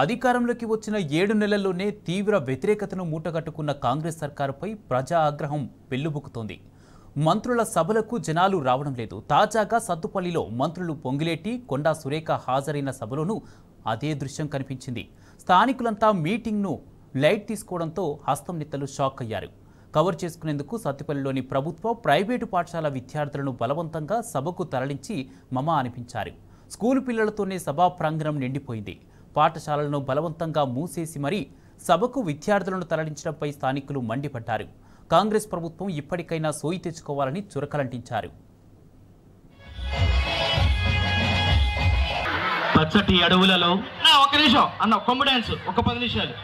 అధికారంలోకి వచ్చిన ఏడు నెలల్లోనే తీవ్ర వ్యతిరేకతను మూటగట్టుకున్న కాంగ్రెస్ సర్కారుపై ప్రజా ఆగ్రహం పెల్లుబుకుతోంది మంత్రుల సభలకు జనాలు రావడం లేదు తాజాగా సత్తుపల్లిలో మంత్రులు పొంగిలేటి కొండా సురేఖ హాజరైన సభలోనూ అదే దృశ్యం కనిపించింది స్థానికులంతా మీటింగ్ను లైట్ తీసుకోవడంతో హస్తం నెత్తలు షాక్ అయ్యారు కవర్ చేసుకునేందుకు సత్తుపల్లిలోని ప్రభుత్వ ప్రైవేటు పాఠశాల విద్యార్థులను బలవంతంగా సభకు తరలించి మమ అనిపించారు స్కూలు పిల్లలతోనే సభా ప్రాంగణం నిండిపోయింది పాఠశాలలను బలవంతంగా మూసేసి మరీ సభకు విద్యార్థులను తరలించడంపై స్థానికులు మండిపడ్డారు కాంగ్రెస్ ప్రభుత్వం ఇప్పటికైనా సోయి తెచ్చుకోవాలని చురకలంటించారు పచ్చటి అడవులలో ఒక నిమిషం అన్న కొమ్ము డాన్స్ ఒక పది నిమిషాలు